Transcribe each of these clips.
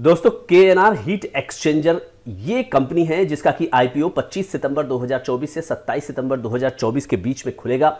दोस्तों के N R heat exchanger ये कंपनी है जिसका कि आईपीओ 25 सितंबर 2024 से 27 सितंबर 2024 के बीच में खुलेगा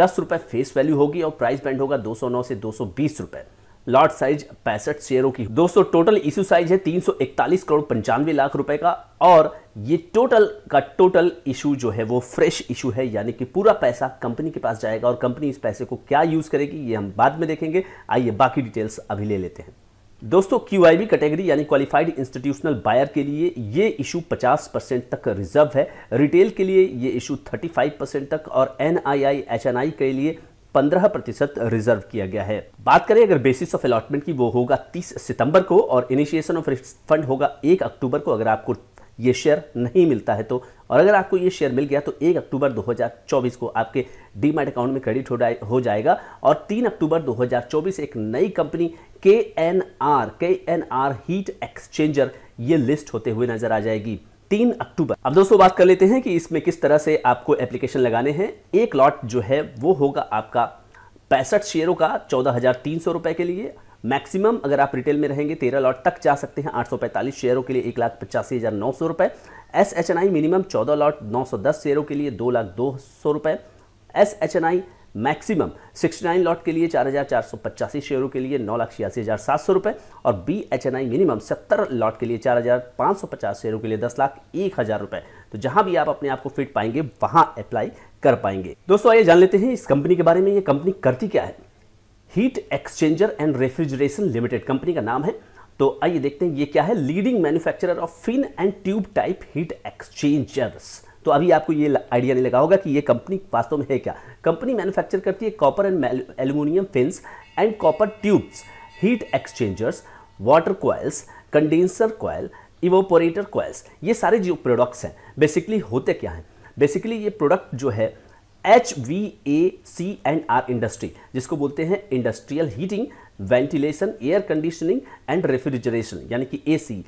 दस रुपये फेस वैल्यू होगी और प्राइस बैंड होगा 209 से 220 रुपए लॉट साइज पैंसठ शेयरों की दोस्तों टोटल इश्यू साइज है 341 करोड़ पंचानवे लाख रुपए का और ये टोटल का टोटल इशू जो है वो फ्रेश इशू है यानी कि पूरा पैसा कंपनी के पास जाएगा और कंपनी इस पैसे को क्या यूज़ करेगी ये हम बाद में देखेंगे आइए बाकी डिटेल्स अभी ले लेते हैं दोस्तों क्यू कैटेगरी यानी क्वालिफाइड इंस्टीट्यूशनल बायर के लिए ये इशू 50 परसेंट तक रिजर्व है रिटेल के लिए ये इशू 35 परसेंट तक और एन आई के लिए 15 प्रतिशत रिजर्व किया गया है बात करें अगर बेसिस ऑफ अलॉटमेंट की वो होगा 30 सितंबर को और इनिशिएशन ऑफ फंड होगा 1 अक्टूबर को अगर आपको ये शेयर नहीं मिलता है तो और अगर आपको ये शेयर मिल गया तो 1 अक्टूबर 2024 को आपके डीमैट अकाउंट में क्रेडिट हो जाएगा और 3 अक्टूबर 2024 एक नई company K N R K N R heat exchanger ये लिस्ट होते हुए नजर आ जाएगी तीन अक्टूबर अब दोस्तों बात कर लेते हैं कि इसमें किस तरह से आपको एप्लीकेशन लगाने हैं एक लॉट जो है वो होगा आपका पैंसठ शेयरों का चौदह हजार तीन सौ रुपए के लिए मैक्सिमम अगर आप रिटेल में रहेंगे तेरह लॉट तक जा सकते हैं आठ शेयरों के लिए एक लाख पचासी हज़ार नौ सौ रुपये S H N I minimum चौदह लॉट नौ सौ दस शेयरों के लिए दो लाख दो सौ रुपये S H N I maximum sixty nine lot के लिए चार हज़ार चार सौ पचासी शेयरों के लिए नौ लाख छियासी हज़ार सात सौ रुपये और B H N I minimum सत्तर लॉट के लिए चार हज़ार पाँच सौ पचास शेयरों के लिए दस लाख एक हज़ार रुपये तो जहाँ भी आप अपने आप को फिट पाएंगे वहाँ अप्लाई कर पाएंगे दोस्तों आइए जान लेते हैं इस कंपनी के बारे में ये कंपनी करती क्या है heat exchanger and refrigeration limited company का नाम है तो आइए देखते हैं ये क्या है leading manufacturer of fin and tube type heat exchangers तो अभी आपको ये आइडिया नहीं लगा होगा कि ये कंपनी वास्तव में है क्या कंपनी मैन्युफैक्चर करती है copper and aluminium fins and copper tubes heat exchangers water coils condenser coil evaporator coils ये सारे जो प्रोडक्ट्स हैं बेसिकली होते क्या हैं बेसिकली ये प्रोडक्ट जो है H V A C and R industry जिसको बोलते हैं industrial heating ventilation air conditioning and refrigeration यानी कि ए सी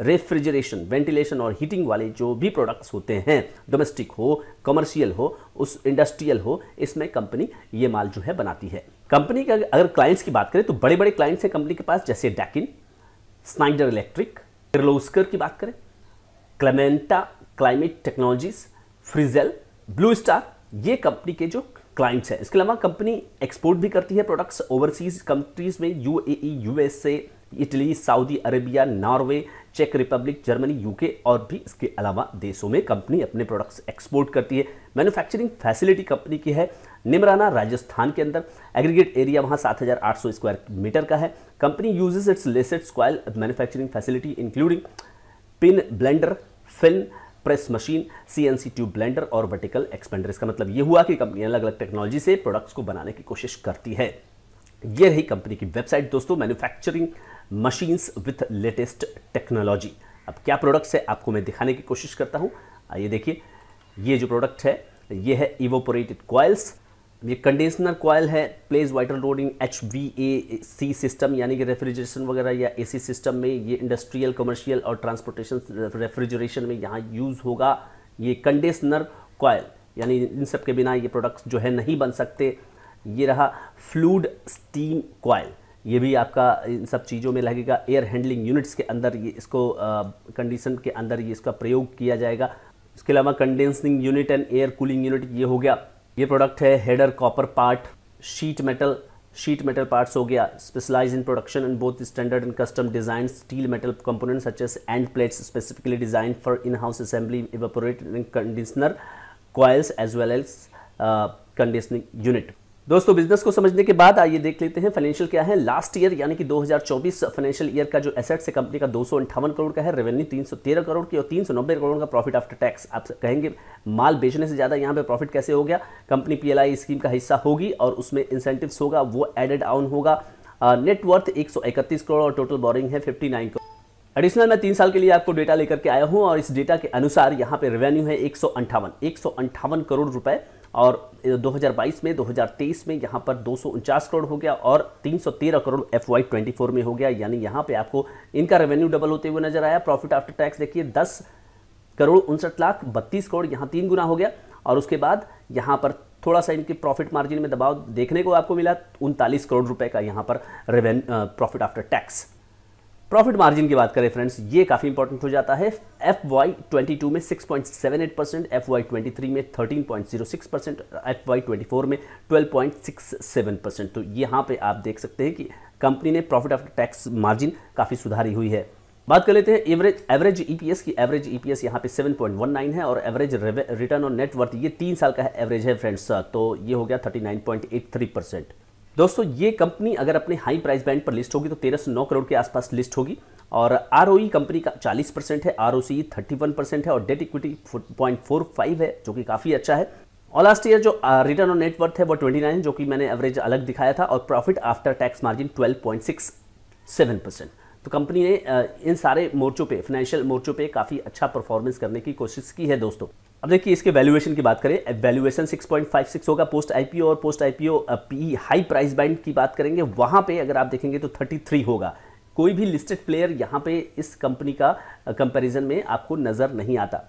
रेफ्रिजरेशन वेंटिलेशन और हीटिंग वाले जो भी प्रोडक्ट्स होते हैं डोमेस्टिक हो कमर्शियल हो उस इंडस्ट्रियल हो इसमें कंपनी ये माल जो है बनाती है कंपनी का अगर क्लाइंट्स की बात करें तो बड़े बड़े क्लाइंट्स हैं कंपनी के पास जैसे डैकिन स्नाइडर इलेक्ट्रिक किर्लोस्कर की बात करें क्लेमेंटा climate technologies Frigel Blue Star ये कंपनी के जो क्लाइंट्स हैं इसके अलावा कंपनी एक्सपोर्ट भी करती है प्रोडक्ट्स ओवरसीज कंट्रीज में U A USA Italy Saudi Arabia Norway चेक रिपब्लिक जर्मनी यूके और भी इसके अलावा देशों में कंपनी अपने प्रोडक्ट्स एक्सपोर्ट करती है मैन्युफैक्चरिंग फैसिलिटी कंपनी की है निमराना राजस्थान के अंदर एग्रीगेट एरिया वहाँ 7,800 स्क्वायर मीटर का है company uses its latest coil manufacturing facility including pin blender film press machine CNC tube blender और वर्टिकल एक्सपेंडर इसका मतलब ये हुआ कि कंपनी अलग अलग टेक्नोलॉजी से प्रोडक्ट्स को बनाने की कोशिश करती है ये रही कंपनी की वेबसाइट दोस्तों manufacturing machines with latest technology अब क्या प्रोडक्ट्स है आपको मैं दिखाने की कोशिश करता हूँ आइए देखिए ये जो प्रोडक्ट है ये है इवोपोरेटेड कॉयल्स ये कंडेंसनर कॉयल है plays vital road in H V A C system यानी कि रेफ्रिजरेशन वगैरह या एसी सिस्टम में ये इंडस्ट्रियल कमर्शियल और ट्रांसपोर्टेशन रेफ्रिजरेशन में यहाँ यूज़ होगा ये कंडेंसनर कॉयल यानी इन सब के बिना ये प्रोडक्ट्स जो है नहीं बन सकते ये रहा फ्लूड स्टीम कॉयल ये भी आपका इन सब चीज़ों में लगेगा एयर हैंडलिंग यूनिट्स के अंदर ये इसको कंडीशन के अंदर ये इसका प्रयोग किया जाएगा इसके अलावा condensing unit and air cooling unit ये हो गया ये प्रोडक्ट है header copper part sheet metal sheet metal parts हो गया specialise in production and both standard and custom design steel metal component such as and plates specifically design for in house assembly evaporate conditioner coils as well as conditioning unit दोस्तों business को समझने के बाद आइए देख लेते हैं financial क्या है लास्ट ईयर यानी कि 2024 फाइनेंशियल ईयर का जो एसेट्स है कंपनी का दो करोड़ का है रेवेन्यू 313 करोड़ की और 390 करोड़ का प्रॉफिट आफ्टर टैक्स आप कहेंगे माल बेचने से ज़्यादा यहाँ पे प्रॉफिट कैसे हो गया कंपनी पीएलआई स्कीम का हिस्सा होगी और उसमें इंसेंटिव होगा वो एडेड ऑन होगा नेटवर्थ uh, एक करोड़ और टोटल बोरिंग है फिफ्टी करोड़ एडिशनल मैं तीन साल के लिए आपको डेटा लेकर के आया हूँ और इस डेटा के अनुसार यहाँ पे रेवेन्यू है एक सौ करोड़ रुपए और 2022 में 2023 में यहाँ पर दो करोड़ हो गया और 313 करोड़ एफ वाई में हो गया यानी यहाँ पे आपको इनका रेवेन्यू डबल होते हुए नजर आया प्रॉफिट आफ्टर टैक्स देखिए दस करोड़ उनसठ लाख बत्तीस करोड़ यहाँ तीन गुना हो गया और उसके बाद यहाँ पर थोड़ा सा इनके प्रॉफिट मार्जिन में दबाव देखने को आपको मिला उनतालीस करोड़ रुपए का यहाँ पर revenue profit after tax profit margin की बात करें फ्रेंड्स ये काफ़ी इंपॉर्टेंट हो जाता है एफ वाई ट्वेंटी टू में six point seven eight percent F Y twenty three में thirteen point zero six percent F Y twenty four में twelve point six seven percent तो यहाँ पे आप देख सकते हैं कि कंपनी ने प्रॉफिट आफ्टर टैक्स मार्जिन काफ़ी सुधारी हुई है बात कर लेते हैं एवरेज एवरेज ईपीएस की एवरेज ईपीएस e यहाँ पे 7.19 है और एवरेज रिटर्न और नेटवर्थ ये तीन साल का है एवरेज है फ्रेंड्स तो ये हो गया 39.83 परसेंट दोस्तों ये कंपनी अगर अपने हाई प्राइस बैंड पर लिस्ट होगी तो 1309 करोड़ के आसपास लिस्ट होगी और आर कंपनी का 40 परसेंट है R O C thirty percent है और debt equity point four five है जो कि काफ़ी अच्छा है और लास्ट ईयर जो रिटर्न ऑन नेटवर्थ है वो 29 जो कि मैंने एवरेज अलग दिखाया था और profit after tax margin 12.67 percent तो कंपनी ने इन सारे मोर्चों पे फाइनेंशियल मोर्चों पे काफ़ी अच्छा परफॉर्मेंस करने की कोशिश की है दोस्तों अब देखिए इसके वैल्यूएशन की बात करें वैल्यूएशन 6.56 होगा पोस्ट आईपीओ और post IPO P high price band की बात करेंगे वहां पे अगर आप देखेंगे तो 33 होगा कोई भी लिस्टेड प्लेयर यहां पे इस कंपनी का कंपैरिजन में आपको नज़र नहीं आता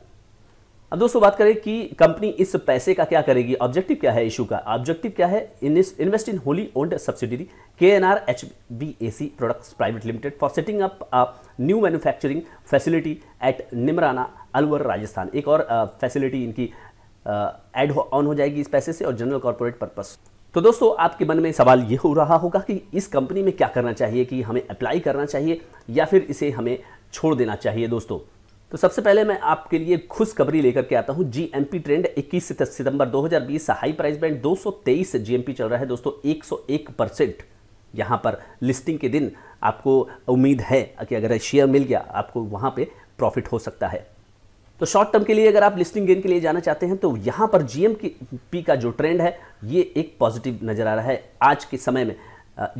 अब दोस्तों बात करें कि कंपनी इस पैसे का क्या करेगी ऑब्जेक्टिव क्या है इशू का ऑब्जेक्टिव क्या है invest in wholly owned subsidiary K N R H B A C products private limited for setting up new manufacturing facility at Neemrana Alwar Rajasthan एक और फैसिलिटी इनकी एड ऑन हो जाएगी इस पैसे से और जनरल कॉरपोरेट पर्पस तो दोस्तों आपके मन में सवाल ये हो रहा होगा कि इस कंपनी में क्या करना चाहिए कि हमें अप्लाई करना चाहिए या फिर इसे हमें छोड़ देना चाहिए दोस्तों तो सबसे पहले मैं आपके लिए खुशखबरी लेकर के आता हूं जीएमपी ट्रेंड 21 सितंबर 2020 हाई प्राइस बैंड 223 जीएमपी चल रहा है दोस्तों 101 परसेंट यहाँ पर लिस्टिंग के दिन आपको उम्मीद है कि अगर शेयर मिल गया आपको वहाँ पे प्रॉफिट हो सकता है तो शॉर्ट टर्म के लिए अगर आप लिस्टिंग गेन के लिए जाना चाहते हैं तो यहाँ पर जीएम की पी का जो ट्रेंड है ये एक पॉजिटिव नज़र आ रहा है आज के समय में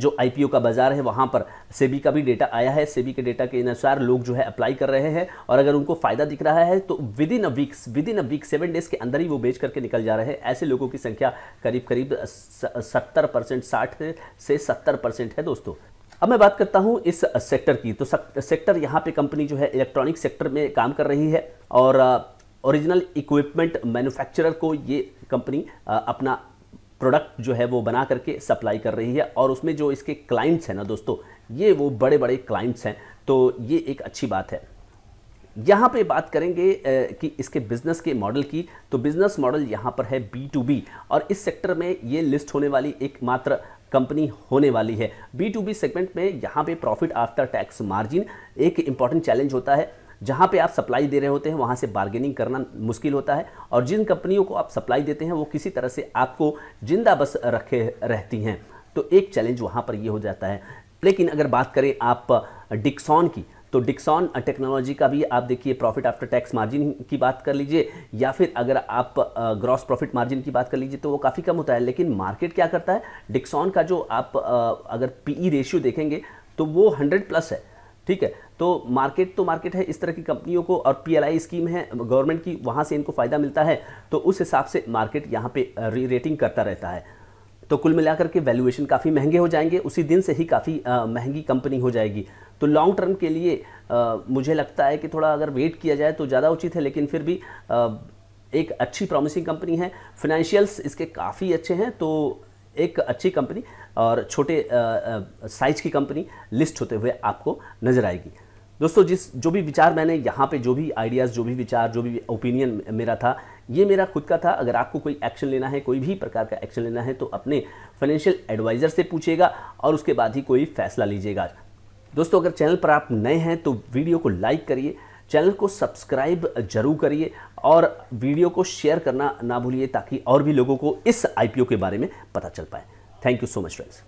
जो आईपीओ का बाजार है वहाँ पर सेबी का भी डेटा आया है सेबी के डेटा के अनुसार लोग जो है अप्लाई कर रहे हैं और अगर उनको फ़ायदा दिख रहा है तो within a weeks within a week seven days के अंदर ही वो बेच करके निकल जा रहे हैं ऐसे लोगों की संख्या करीब करीब सत्तर परसेंट साठ से सत्तर परसेंट है दोस्तों अब मैं बात करता हूँ इस सेक्टर की तो सेक्टर यहाँ पे कंपनी जो है इलेक्ट्रॉनिक सेक्टर में काम कर रही है और ओरिजिनल इक्विपमेंट मैन्युफैक्चरर को ये कंपनी uh, अपना प्रोडक्ट जो है वो बना करके सप्लाई कर रही है और उसमें जो इसके क्लाइंट्स हैं ना दोस्तों ये वो बड़े बड़े क्लाइंट्स हैं तो ये एक अच्छी बात है यहाँ पे बात करेंगे uh, कि इसके बिजनेस के मॉडल की तो बिजनेस मॉडल यहाँ पर है बी टू बी और इस सेक्टर में ये लिस्ट होने वाली एकमात्र कंपनी होने वाली है बी टू बी सेगमेंट में यहाँ पे प्रॉफिट आफ्टर टैक्स मार्जिन एक इंपॉर्टेंट चैलेंज होता है जहाँ पे आप सप्लाई दे रहे होते हैं वहाँ से बार्गेनिंग करना मुश्किल होता है और जिन कंपनियों को आप सप्लाई देते हैं वो किसी तरह से आपको जिंदा बस रखे रहती हैं तो एक चैलेंज वहाँ पर ये हो जाता है लेकिन अगर बात करें आप डिक्सॉन की तो डिक्सॉन टेक्नोलॉजी का भी आप देखिए प्रॉफिट आफ्टर टैक्स मार्जिन की बात कर लीजिए या फिर अगर आप ग्रॉस प्रॉफिट मार्जिन की बात कर लीजिए तो वो काफ़ी कम होता है लेकिन मार्केट क्या करता है डिक्सॉन का जो आप अगर पीई रेशियो e देखेंगे तो वो हंड्रेड प्लस है ठीक है तो मार्केट तो मार्केट है इस तरह की कंपनियों को और पीएलआई स्कीम है गवर्नमेंट की वहाँ से इनको फ़ायदा मिलता है तो उस हिसाब से मार्केट यहाँ पे री रेटिंग करता रहता है तो कुल मिलाकर के वैल्यूएशन काफ़ी महंगे हो जाएंगे उसी दिन से ही काफ़ी महंगी कंपनी हो जाएगी तो लॉन्ग टर्म के लिए आ, मुझे लगता है कि थोड़ा अगर वेट किया जाए तो ज़्यादा उचित है लेकिन फिर भी आ, एक अच्छी प्रॉमिसिंग कंपनी है फिनेंशियल्स इसके काफ़ी अच्छे हैं तो एक अच्छी कंपनी और छोटे साइज की कंपनी लिस्ट होते हुए आपको नज़र आएगी दोस्तों जिस जो भी विचार मैंने यहाँ पे जो भी आइडियाज़ जो भी विचार जो भी ओपिनियन मेरा था ये मेरा खुद का था अगर आपको कोई एक्शन लेना है कोई भी प्रकार का एक्शन लेना है तो अपने फाइनेंशियल एडवाइज़र से पूछेगा और उसके बाद ही कोई फैसला लीजिएगा दोस्तों अगर चैनल पर आप नए हैं तो वीडियो को लाइक करिए चैनल को सब्सक्राइब जरूर करिए और वीडियो को शेयर करना ना भूलिए ताकि और भी लोगों को इस आईपीओ के बारे में पता चल पाए thank you so much friends